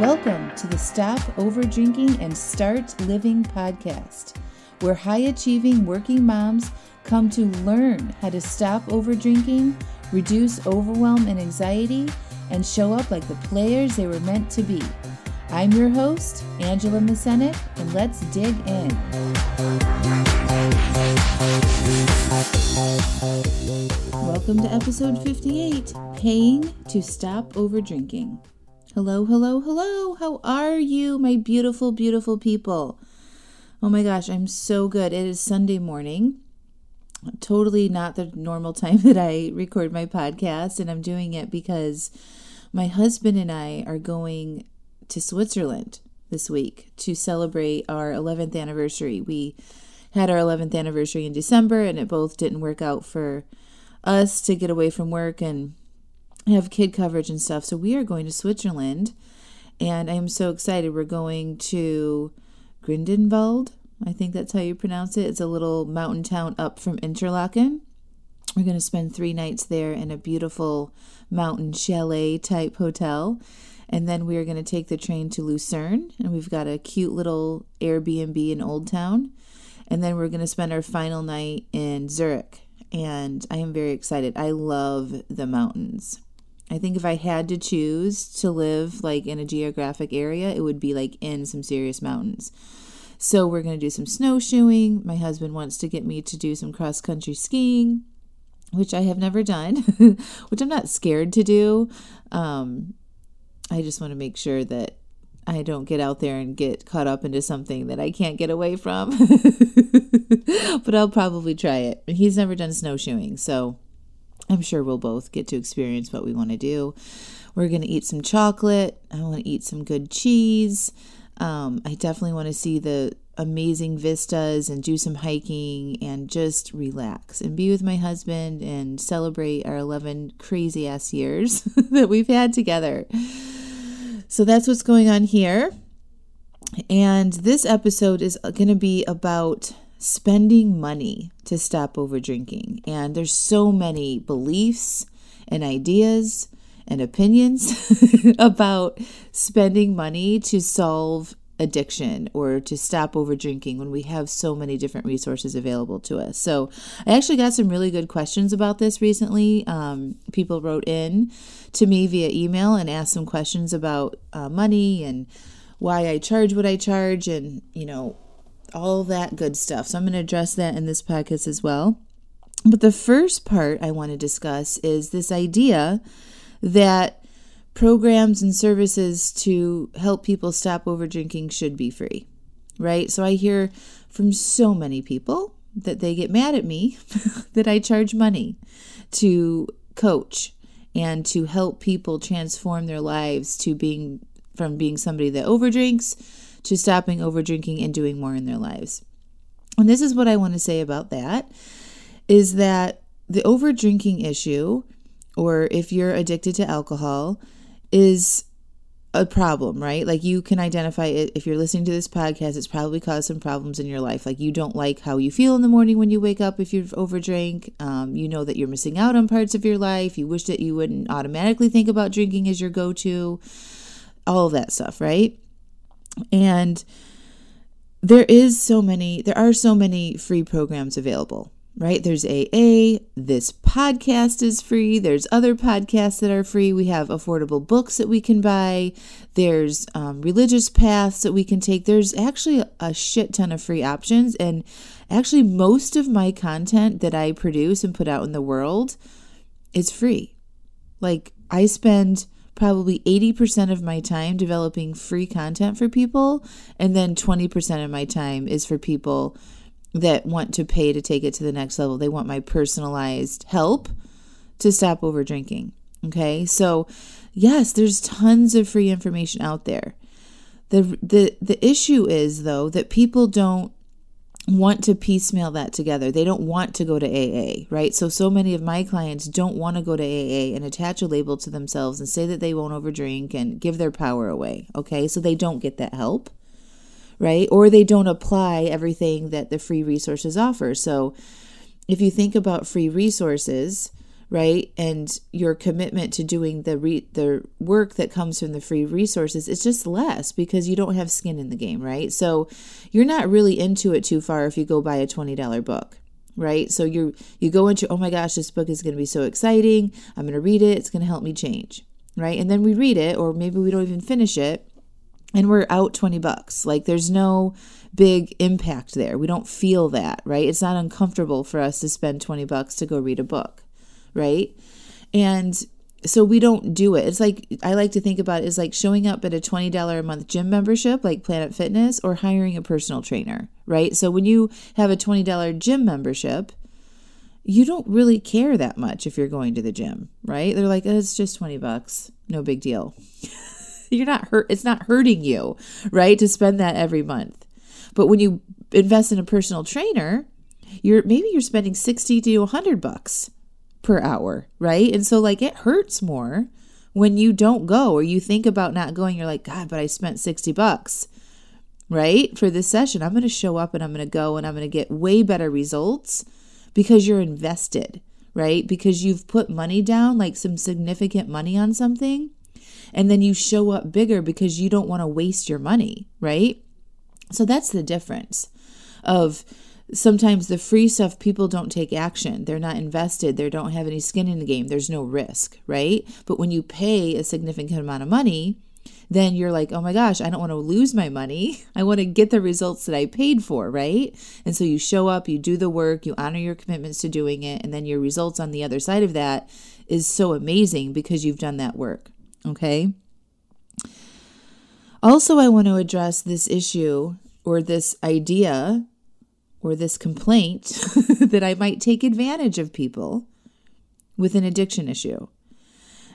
Welcome to the Stop Over Drinking and Start Living podcast, where high achieving working moms come to learn how to stop overdrinking, reduce overwhelm and anxiety, and show up like the players they were meant to be. I'm your host, Angela Masenic, and let's dig in. Welcome to episode 58 Paying to Stop Over Drinking. Hello, hello, hello. How are you, my beautiful, beautiful people? Oh my gosh, I'm so good. It is Sunday morning. Totally not the normal time that I record my podcast, and I'm doing it because my husband and I are going to Switzerland this week to celebrate our 11th anniversary. We had our 11th anniversary in December, and it both didn't work out for us to get away from work and have kid coverage and stuff. So we are going to Switzerland, and I am so excited. We're going to Grindenwald. I think that's how you pronounce it. It's a little mountain town up from Interlaken. We're going to spend three nights there in a beautiful mountain chalet type hotel. And then we are going to take the train to Lucerne. And we've got a cute little Airbnb in Old Town. And then we're going to spend our final night in Zurich. And I am very excited. I love the mountains. I think if I had to choose to live like in a geographic area, it would be like in some serious mountains. So we're going to do some snowshoeing. My husband wants to get me to do some cross country skiing, which I have never done, which I'm not scared to do. Um, I just want to make sure that I don't get out there and get caught up into something that I can't get away from. but I'll probably try it. He's never done snowshoeing, so I'm sure we'll both get to experience what we want to do. We're going to eat some chocolate. I want to eat some good cheese. Um, I definitely want to see the amazing vistas and do some hiking and just relax and be with my husband and celebrate our 11 crazy ass years that we've had together. So that's what's going on here. And this episode is going to be about spending money to stop over drinking. And there's so many beliefs and ideas and opinions about spending money to solve addiction or to stop over drinking when we have so many different resources available to us. So, I actually got some really good questions about this recently. Um, people wrote in to me via email and asked some questions about uh, money and why I charge what I charge and, you know, all that good stuff. So I'm going to address that in this podcast as well. But the first part I want to discuss is this idea that programs and services to help people stop over drinking should be free, right? So I hear from so many people that they get mad at me that I charge money to coach and to help people transform their lives to being from being somebody that overdrinks to stopping over drinking and doing more in their lives. And this is what I want to say about that is that the over drinking issue, or if you're addicted to alcohol, is a problem, right? Like you can identify it. If you're listening to this podcast, it's probably caused some problems in your life. Like you don't like how you feel in the morning when you wake up if you've overdrank. Um, you know that you're missing out on parts of your life. You wish that you wouldn't automatically think about drinking as your go to. All of that stuff, right? And there is so many, there are so many free programs available, right? There's AA, this podcast is free, there's other podcasts that are free, we have affordable books that we can buy, there's um, religious paths that we can take. There's actually a shit ton of free options. And actually, most of my content that I produce and put out in the world is free. Like, I spend probably 80% of my time developing free content for people, and then 20% of my time is for people that want to pay to take it to the next level. They want my personalized help to stop over drinking. Okay? So, yes, there's tons of free information out there. The the the issue is though that people don't want to piecemeal that together. They don't want to go to AA, right? So, so many of my clients don't want to go to AA and attach a label to themselves and say that they won't overdrink and give their power away, okay? So they don't get that help, right? Or they don't apply everything that the free resources offer. So, if you think about free resources, right and your commitment to doing the re- the work that comes from the free resources is just less because you don't have skin in the game right so you're not really into it too far if you go buy a $20 book right so you you go into oh my gosh this book is going to be so exciting i'm going to read it it's going to help me change right and then we read it or maybe we don't even finish it and we're out 20 bucks like there's no big impact there we don't feel that right it's not uncomfortable for us to spend 20 bucks to go read a book right? And so we don't do it. It's like I like to think about it is like showing up at a $20 a month gym membership like Planet Fitness or hiring a personal trainer, right? So when you have a $20 gym membership, you don't really care that much if you're going to the gym, right? They're like, oh, "It's just 20 bucks. No big deal." you're not hurt it's not hurting you, right? To spend that every month. But when you invest in a personal trainer, you're maybe you're spending 60 to 100 bucks per hour, right? And so, like, it hurts more when you don't go or you think about not going. You're like, God, but I spent 60 bucks, right? For this session. I'm going to show up and I'm going to go and I'm going to get way better results because you're invested, right? Because you've put money down, like some significant money on something. And then you show up bigger because you don't want to waste your money, right? So that's the difference of sometimes the free stuff people don't take action they're not invested they don't have any skin in the game there's no risk right but when you pay a significant amount of money then you're like oh my gosh i don't want to lose my money i want to get the results that i paid for right and so you show up you do the work you honor your commitments to doing it and then your results on the other side of that is so amazing because you've done that work okay also i want to address this issue or this idea or this complaint that I might take advantage of people with an addiction issue.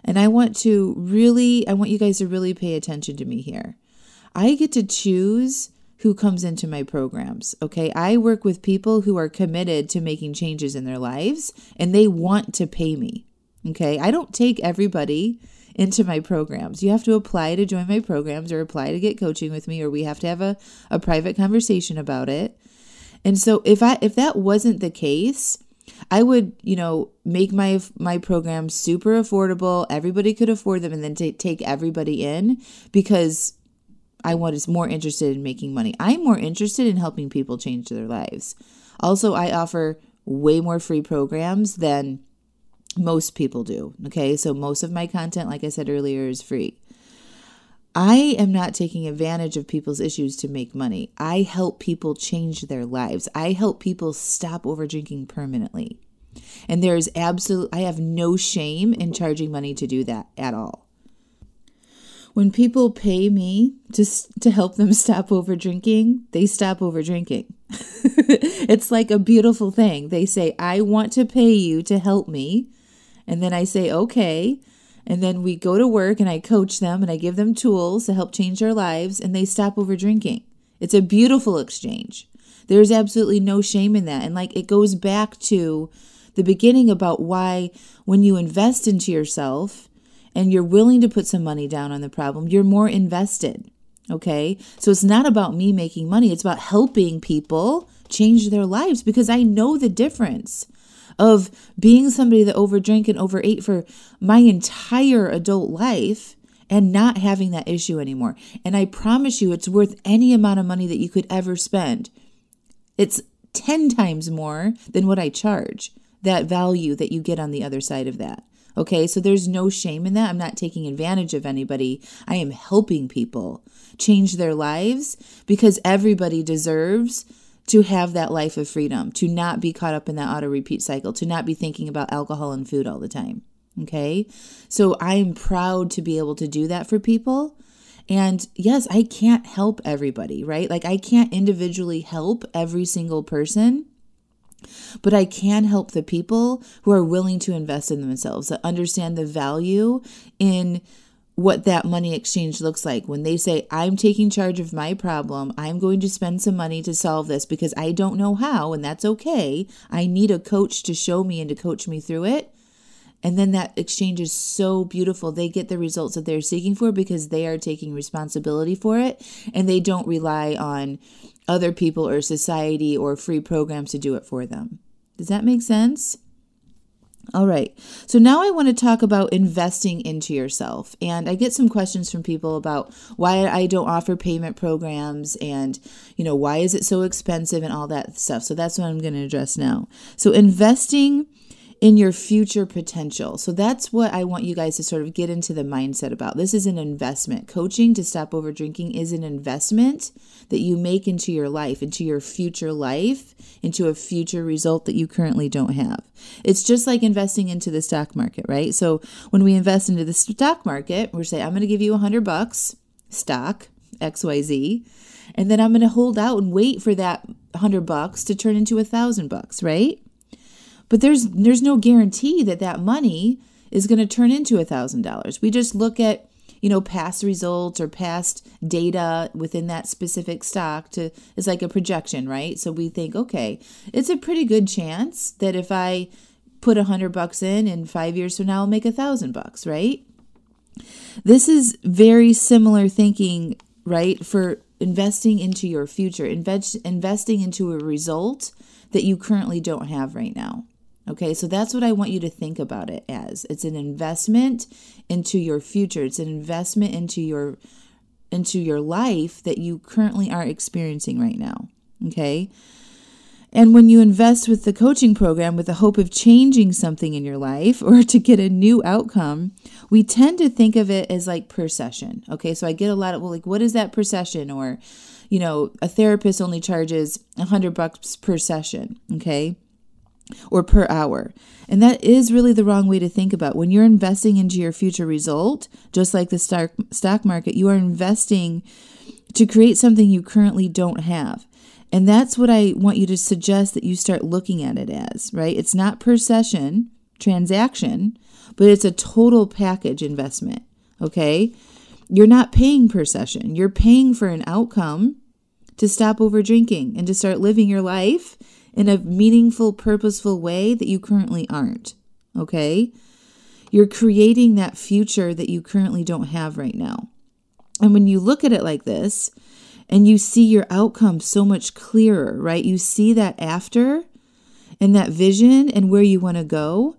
And I want to really, I want you guys to really pay attention to me here. I get to choose who comes into my programs. Okay. I work with people who are committed to making changes in their lives and they want to pay me. Okay. I don't take everybody into my programs. You have to apply to join my programs or apply to get coaching with me, or we have to have a, a private conversation about it. And so if I if that wasn't the case, I would, you know, make my my program super affordable. Everybody could afford them and then t- take everybody in because I want is more interested in making money. I'm more interested in helping people change their lives. Also, I offer way more free programs than most people do. Okay, so most of my content, like I said earlier, is free. I am not taking advantage of people's issues to make money. I help people change their lives. I help people stop over drinking permanently. And there is absolute I have no shame in charging money to do that at all. When people pay me to to help them stop over drinking, they stop over drinking. it's like a beautiful thing. They say, "I want to pay you to help me." And then I say, "Okay." And then we go to work and I coach them and I give them tools to help change their lives and they stop over drinking. It's a beautiful exchange. There's absolutely no shame in that. And like it goes back to the beginning about why when you invest into yourself and you're willing to put some money down on the problem, you're more invested. Okay. So it's not about me making money, it's about helping people change their lives because I know the difference of being somebody that overdrank and overate for my entire adult life and not having that issue anymore. And I promise you, it's worth any amount of money that you could ever spend. It's 10 times more than what I charge, that value that you get on the other side of that. Okay, so there's no shame in that. I'm not taking advantage of anybody. I am helping people change their lives because everybody deserves to have that life of freedom, to not be caught up in that auto repeat cycle, to not be thinking about alcohol and food all the time. Okay. So I am proud to be able to do that for people. And yes, I can't help everybody, right? Like I can't individually help every single person. But I can help the people who are willing to invest in themselves, that understand the value in what that money exchange looks like. When they say, I'm taking charge of my problem, I'm going to spend some money to solve this because I don't know how, and that's okay. I need a coach to show me and to coach me through it. And then that exchange is so beautiful. They get the results that they're seeking for because they are taking responsibility for it and they don't rely on other people or society or free programs to do it for them. Does that make sense? All right. So now I want to talk about investing into yourself. And I get some questions from people about why I don't offer payment programs and, you know, why is it so expensive and all that stuff. So that's what I'm going to address now. So investing in your future potential. So that's what I want you guys to sort of get into the mindset about. This is an investment. Coaching to stop over drinking is an investment that you make into your life, into your future life, into a future result that you currently don't have. It's just like investing into the stock market, right? So when we invest into the stock market, we're saying, I'm going to give you a 100 bucks stock XYZ, and then I'm going to hold out and wait for that 100 bucks to turn into a 1000 bucks, right? But there's there's no guarantee that that money is going to turn into $1,000. We just look at you know past results or past data within that specific stock to it's like a projection right so we think okay it's a pretty good chance that if i put a hundred bucks in and five years from now i'll make a thousand bucks right this is very similar thinking right for investing into your future invest, investing into a result that you currently don't have right now Okay, so that's what I want you to think about it as. It's an investment into your future. It's an investment into your into your life that you currently are experiencing right now. Okay? And when you invest with the coaching program with the hope of changing something in your life or to get a new outcome, we tend to think of it as like per session. Okay, so I get a lot of, well, like, what is that per session? Or, you know, a therapist only charges a 100 bucks per session. Okay, or per hour. And that is really the wrong way to think about. It. When you're investing into your future result, just like the stock stock market, you are investing to create something you currently don't have. And that's what I want you to suggest that you start looking at it as, right? It's not per session transaction, but it's a total package investment, okay? You're not paying per session. You're paying for an outcome to stop over drinking and to start living your life in a meaningful, purposeful way that you currently aren't. Okay? You're creating that future that you currently don't have right now. And when you look at it like this and you see your outcome so much clearer, right? You see that after and that vision and where you want to go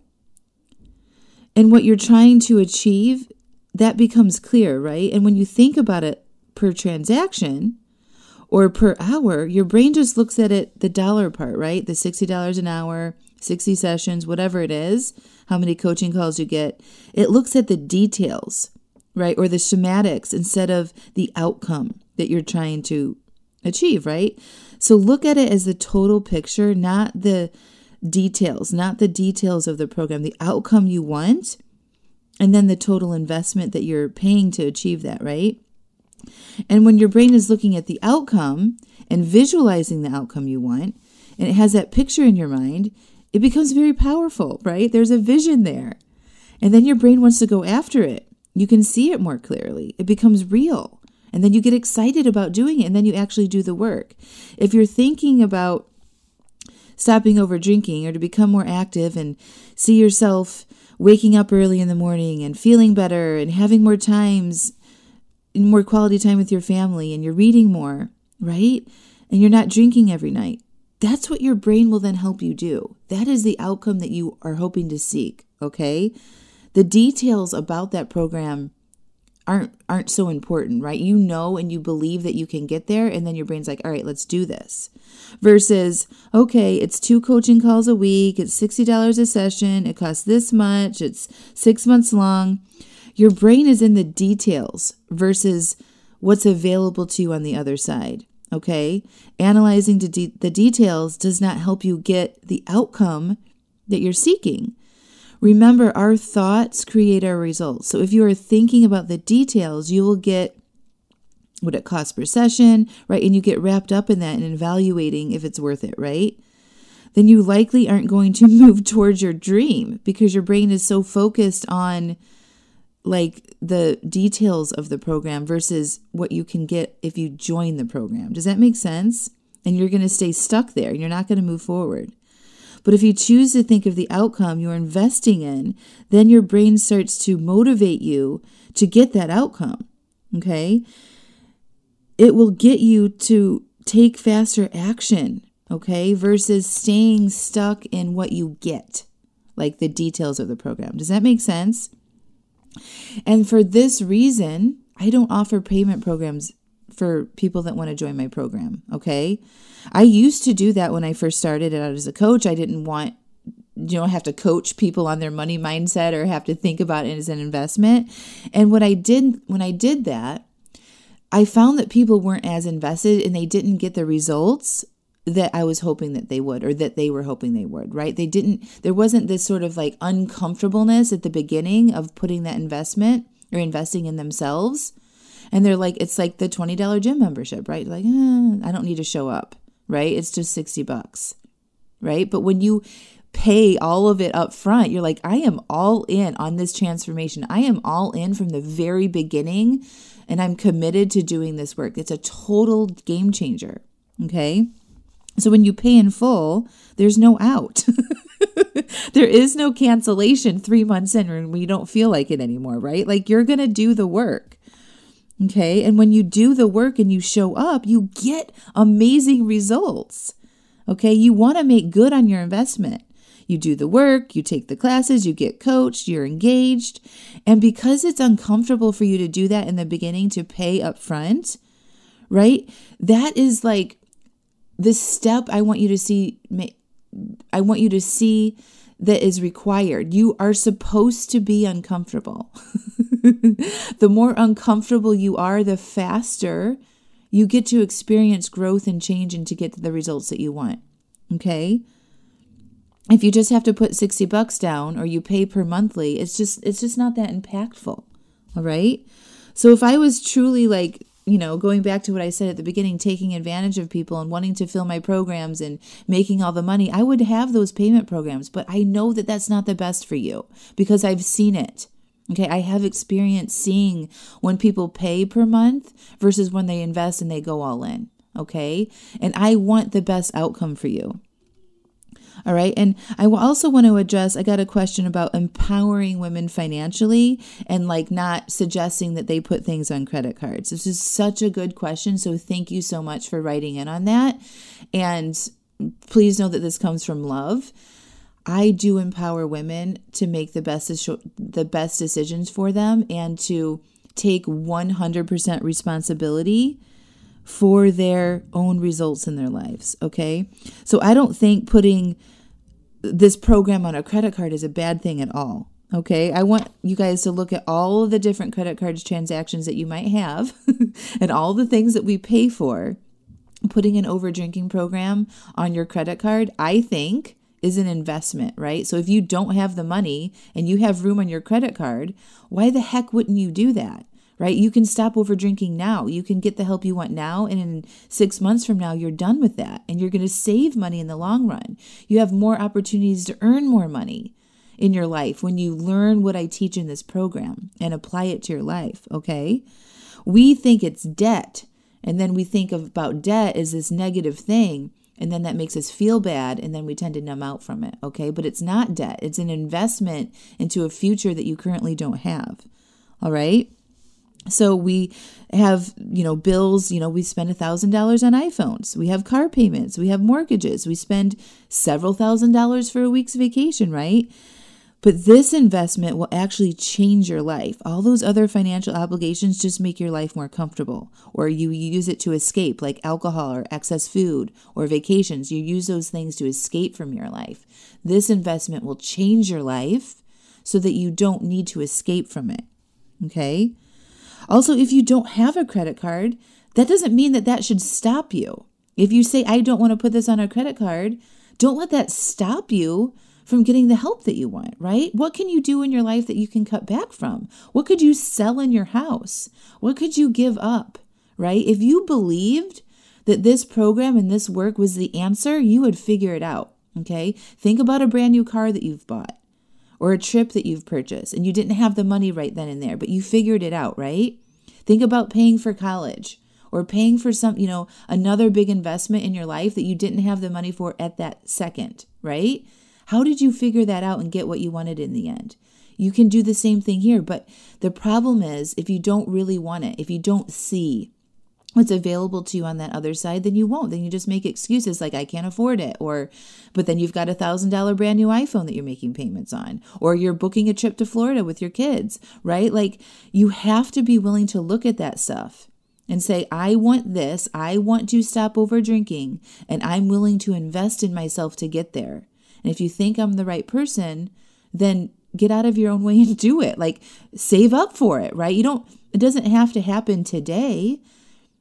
and what you're trying to achieve, that becomes clear, right? And when you think about it per transaction, or per hour, your brain just looks at it the dollar part, right? The $60 an hour, 60 sessions, whatever it is, how many coaching calls you get. It looks at the details, right? Or the schematics instead of the outcome that you're trying to achieve, right? So look at it as the total picture, not the details, not the details of the program, the outcome you want, and then the total investment that you're paying to achieve that, right? And when your brain is looking at the outcome and visualizing the outcome you want, and it has that picture in your mind, it becomes very powerful, right? There's a vision there. And then your brain wants to go after it. You can see it more clearly, it becomes real. And then you get excited about doing it, and then you actually do the work. If you're thinking about stopping over drinking or to become more active and see yourself waking up early in the morning and feeling better and having more times more quality time with your family and you're reading more, right? And you're not drinking every night. That's what your brain will then help you do. That is the outcome that you are hoping to seek, okay? The details about that program aren't aren't so important, right? You know and you believe that you can get there and then your brain's like, "All right, let's do this." Versus, "Okay, it's two coaching calls a week, it's $60 a session, it costs this much, it's 6 months long." Your brain is in the details versus what's available to you on the other side. Okay? Analyzing de- the details does not help you get the outcome that you're seeking. Remember, our thoughts create our results. So if you are thinking about the details, you will get what it costs per session, right? And you get wrapped up in that and evaluating if it's worth it, right? Then you likely aren't going to move towards your dream because your brain is so focused on like the details of the program versus what you can get if you join the program. Does that make sense? And you're going to stay stuck there. You're not going to move forward. But if you choose to think of the outcome you're investing in, then your brain starts to motivate you to get that outcome. Okay? It will get you to take faster action, okay, versus staying stuck in what you get, like the details of the program. Does that make sense? And for this reason, I don't offer payment programs for people that want to join my program. Okay. I used to do that when I first started out as a coach. I didn't want, you know, have to coach people on their money mindset or have to think about it as an investment. And what I did when I did that, I found that people weren't as invested and they didn't get the results that I was hoping that they would or that they were hoping they would, right? They didn't, there wasn't this sort of like uncomfortableness at the beginning of putting that investment or investing in themselves. And they're like, it's like the $20 gym membership, right? Like, eh, I don't need to show up, right? It's just 60 bucks, right? But when you pay all of it up front, you're like, I am all in on this transformation. I am all in from the very beginning and I'm committed to doing this work. It's a total game changer, okay? So when you pay in full, there's no out. there is no cancellation three months in when you don't feel like it anymore, right? Like you're going to do the work. Okay. And when you do the work and you show up, you get amazing results. Okay. You want to make good on your investment. You do the work, you take the classes, you get coached, you're engaged. And because it's uncomfortable for you to do that in the beginning to pay up front, right? That is like this step I want you to see I want you to see that is required. You are supposed to be uncomfortable. the more uncomfortable you are, the faster you get to experience growth and change and to get the results that you want. Okay? If you just have to put 60 bucks down or you pay per monthly, it's just it's just not that impactful. All right? So if I was truly like you know, going back to what I said at the beginning, taking advantage of people and wanting to fill my programs and making all the money, I would have those payment programs, but I know that that's not the best for you because I've seen it. Okay, I have experience seeing when people pay per month versus when they invest and they go all in. Okay, and I want the best outcome for you. All right. And I also want to address I got a question about empowering women financially and like not suggesting that they put things on credit cards. This is such a good question. So thank you so much for writing in on that. And please know that this comes from love. I do empower women to make the best the best decisions for them and to take 100% responsibility for their own results in their lives. Okay. So I don't think putting this program on a credit card is a bad thing at all. Okay. I want you guys to look at all the different credit cards transactions that you might have and all the things that we pay for. Putting an over drinking program on your credit card, I think, is an investment, right? So if you don't have the money and you have room on your credit card, why the heck wouldn't you do that? right? You can stop over drinking now. You can get the help you want now. And in six months from now, you're done with that. And you're going to save money in the long run. You have more opportunities to earn more money in your life when you learn what I teach in this program and apply it to your life, okay? We think it's debt. And then we think of, about debt as this negative thing. And then that makes us feel bad. And then we tend to numb out from it, okay? But it's not debt, it's an investment into a future that you currently don't have, all right? So we have, you know, bills, you know, we spend $1,000 on iPhones. We have car payments. We have mortgages. We spend several thousand dollars for a week's vacation, right? But this investment will actually change your life. All those other financial obligations just make your life more comfortable, or you use it to escape, like alcohol or excess food or vacations. You use those things to escape from your life. This investment will change your life so that you don't need to escape from it. Okay? Also, if you don't have a credit card, that doesn't mean that that should stop you. If you say, I don't want to put this on a credit card, don't let that stop you from getting the help that you want, right? What can you do in your life that you can cut back from? What could you sell in your house? What could you give up, right? If you believed that this program and this work was the answer, you would figure it out, okay? Think about a brand new car that you've bought or a trip that you've purchased and you didn't have the money right then and there, but you figured it out, right? Think about paying for college or paying for some, you know, another big investment in your life that you didn't have the money for at that second, right? How did you figure that out and get what you wanted in the end? You can do the same thing here, but the problem is if you don't really want it, if you don't see what's available to you on that other side, then you won't. Then you just make excuses like I can't afford it or but then you've got a $1000 brand new iPhone that you're making payments on or you're booking a trip to Florida with your kids, right? Like you have to be willing to look at that stuff and say, I want this, I want to stop over drinking, and I'm willing to invest in myself to get there. And if you think I'm the right person, then get out of your own way and do it. Like save up for it, right? You don't, it doesn't have to happen today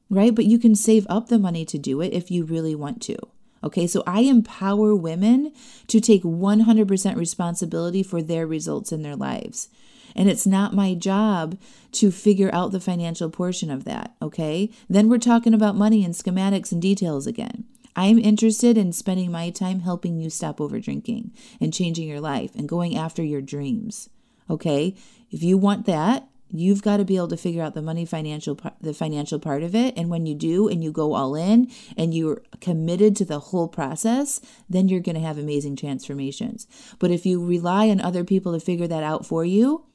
right? But you can save up the money to do it if you really want to. Okay, so I empower women to take 100% responsibility for their results in their lives. And it's not my job to figure out the financial portion of that. Okay, then we're talking about money and schematics and details again. I'm interested in spending my time helping you stop over drinking and changing your life and going after your dreams. Okay, if you want that, you've got to be able to figure out the money financial the financial part of it and when you do and you go all in and you're committed to the whole process then you're going to have amazing transformations but if you rely on other people to figure that out for you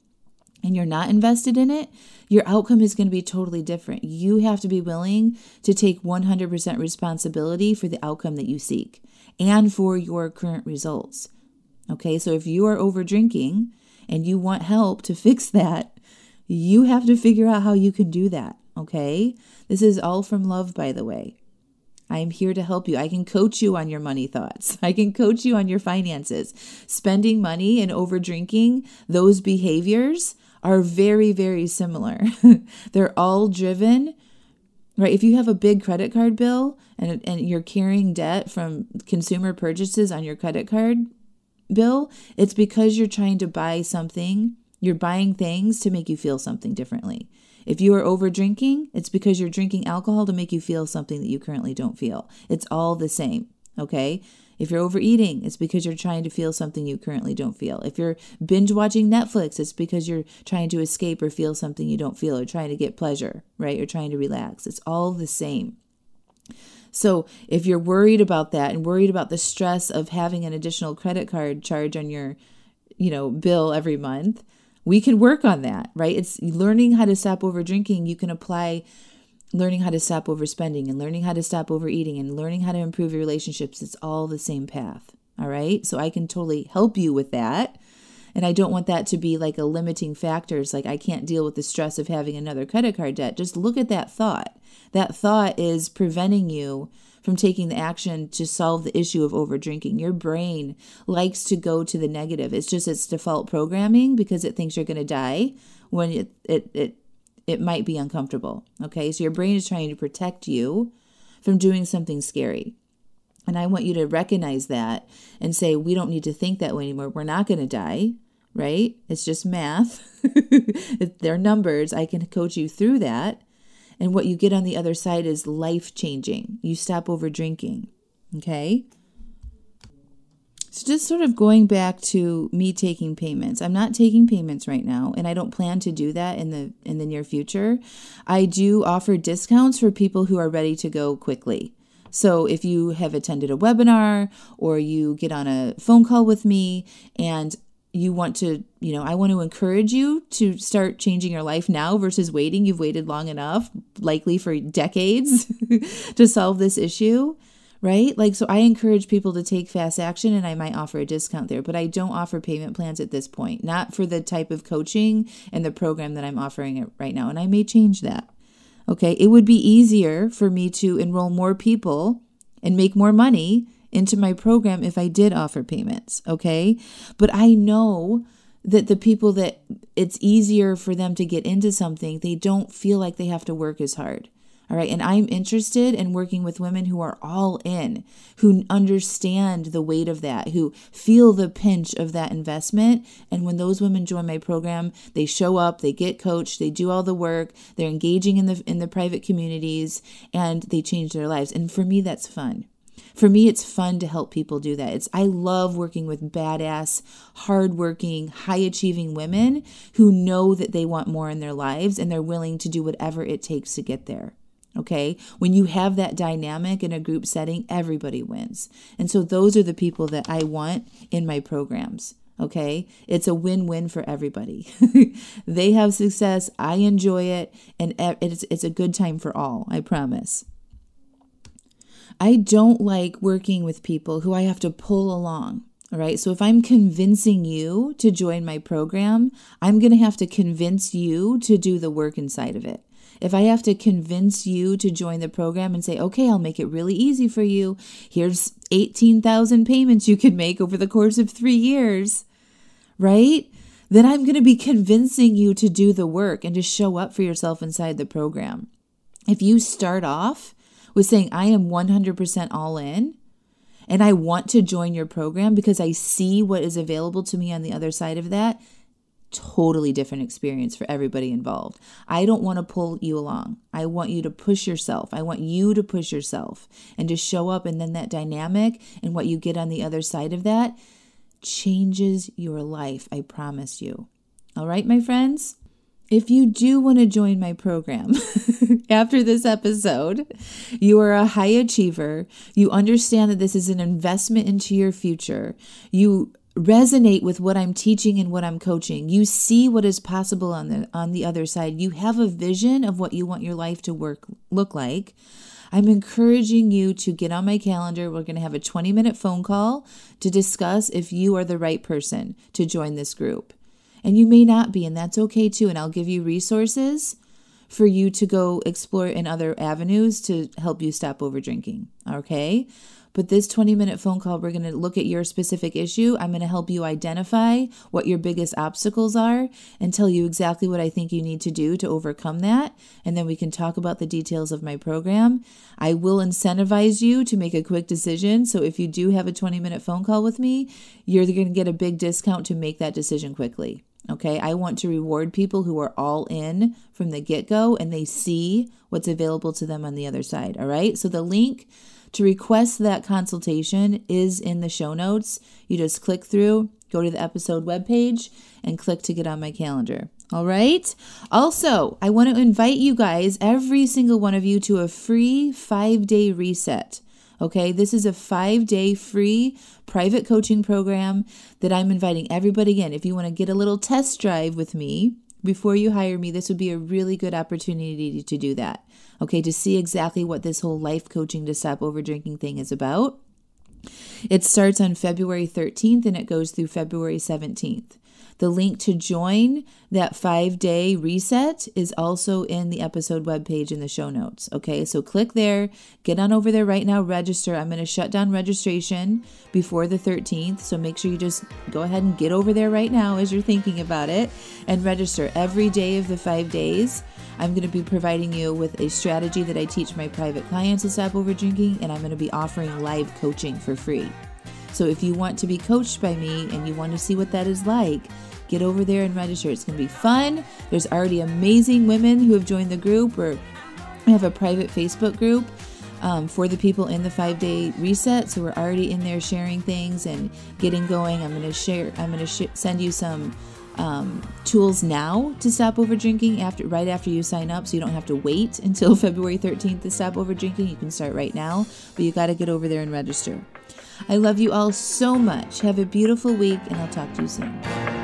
and you're not invested in it, your outcome is going to be totally different. You have to be willing to take 100% responsibility for the outcome that you seek and for your current results. Okay, so if you are over drinking and you want help to fix that, you have to figure out how you can do that, okay? This is all from love, by the way. I am here to help you. I can coach you on your money thoughts. I can coach you on your finances. Spending money and over drinking, those behaviors are very, very similar. They're all driven, right? If you have a big credit card bill and, and you're carrying debt from consumer purchases on your credit card bill, it's because you're trying to buy something you're buying things to make you feel something differently. If you are over drinking, it's because you're drinking alcohol to make you feel something that you currently don't feel. It's all the same, okay? If you're overeating, it's because you're trying to feel something you currently don't feel. If you're binge watching Netflix, it's because you're trying to escape or feel something you don't feel or trying to get pleasure, right? You're trying to relax. It's all the same. So, if you're worried about that and worried about the stress of having an additional credit card charge on your, you know, bill every month, we can work on that, right? It's learning how to stop over drinking. You can apply learning how to stop overspending and learning how to stop overeating and learning how to improve your relationships. It's all the same path. All right. So I can totally help you with that. And I don't want that to be like a limiting factor. It's like I can't deal with the stress of having another credit card debt. Just look at that thought. That thought is preventing you from taking the action to solve the issue of overdrinking. Your brain likes to go to the negative. It's just its default programming because it thinks you're going to die when it, it, it, it might be uncomfortable. Okay. So your brain is trying to protect you from doing something scary. And I want you to recognize that and say, we don't need to think that way anymore. We're not going to die, right? It's just math. They're numbers. I can coach you through that. And what you get on the other side is life changing. You stop over drinking. Okay. So just sort of going back to me taking payments. I'm not taking payments right now and I don't plan to do that in the in the near future. I do offer discounts for people who are ready to go quickly. So if you have attended a webinar or you get on a phone call with me and you want to, you know, I want to encourage you to start changing your life now versus waiting. You've waited long enough, likely for decades, to solve this issue, right? Like, so I encourage people to take fast action and I might offer a discount there, but I don't offer payment plans at this point, not for the type of coaching and the program that I'm offering it right now. And I may change that. Okay. It would be easier for me to enroll more people and make more money into my program if I did offer payments, okay? But I know that the people that it's easier for them to get into something, they don't feel like they have to work as hard. All right. And I'm interested in working with women who are all in, who understand the weight of that, who feel the pinch of that investment. And when those women join my program, they show up, they get coached, they do all the work, they're engaging in the in the private communities, and they change their lives. And for me, that's fun. For me, it's fun to help people do that. It's I love working with badass, hardworking, high achieving women who know that they want more in their lives and they're willing to do whatever it takes to get there. Okay. When you have that dynamic in a group setting, everybody wins. And so those are the people that I want in my programs. Okay. It's a win win for everybody. they have success. I enjoy it. And it's, it's a good time for all. I promise. I don't like working with people who I have to pull along. All right. So if I'm convincing you to join my program, I'm going to have to convince you to do the work inside of it. If I have to convince you to join the program and say, okay, I'll make it really easy for you, here's 18,000 payments you can make over the course of three years, right? Then I'm going to be convincing you to do the work and to show up for yourself inside the program. If you start off was saying, I am 100% all in and I want to join your program because I see what is available to me on the other side of that, totally different experience for everybody involved. I don't want to pull you along. I want you to push yourself. I want you to push yourself and to show up. And then that dynamic and what you get on the other side of that changes your life. I promise you. All right, my friends? If you do want to join my program after this episode, you are a high achiever. You understand that this is an investment into your future. You resonate with what I'm teaching and what I'm coaching. You see what is possible on the on the other side. You have a vision of what you want your life to work look like. I'm encouraging you to get on my calendar. We're going to have a 20-minute phone call to discuss if you are the right person to join this group. And you may not be, and that's okay too. And I'll give you resources for you to go explore in other avenues to help you stop over drinking. Okay. But this 20 minute phone call, we're going to look at your specific issue. I'm going to help you identify what your biggest obstacles are and tell you exactly what I think you need to do to overcome that. And then we can talk about the details of my program. I will incentivize you to make a quick decision. So if you do have a 20 minute phone call with me, you're going to get a big discount to make that decision quickly. Okay, I want to reward people who are all in from the get go and they see what's available to them on the other side. All right, so the link to request that consultation is in the show notes. You just click through, go to the episode webpage, and click to get on my calendar. All right. Also, I want to invite you guys, every single one of you, to a free five day reset. Okay, this is a five day free private coaching program that I'm inviting everybody in. If you want to get a little test drive with me before you hire me, this would be a really good opportunity to do that. Okay, to see exactly what this whole life coaching to stop over drinking thing is about. It starts on February 13th and it goes through February 17th. The link to join that five day reset is also in the episode webpage in the show notes. Okay, so click there, get on over there right now, register. I'm going to shut down registration before the 13th, so make sure you just go ahead and get over there right now as you're thinking about it and register every day of the five days. I'm going to be providing you with a strategy that I teach my private clients to stop over drinking, and I'm going to be offering live coaching for free. So if you want to be coached by me and you want to see what that is like, get over there and register. It's going to be fun. There's already amazing women who have joined the group, or have a private Facebook group. Um, for the people in the five day reset. So we're already in there sharing things and getting going. I'm going to share, I'm going to sh- send you some um, tools now to stop over drinking after, right after you sign up. So you don't have to wait until February 13th to stop over drinking. You can start right now, but you got to get over there and register. I love you all so much. Have a beautiful week, and I'll talk to you soon.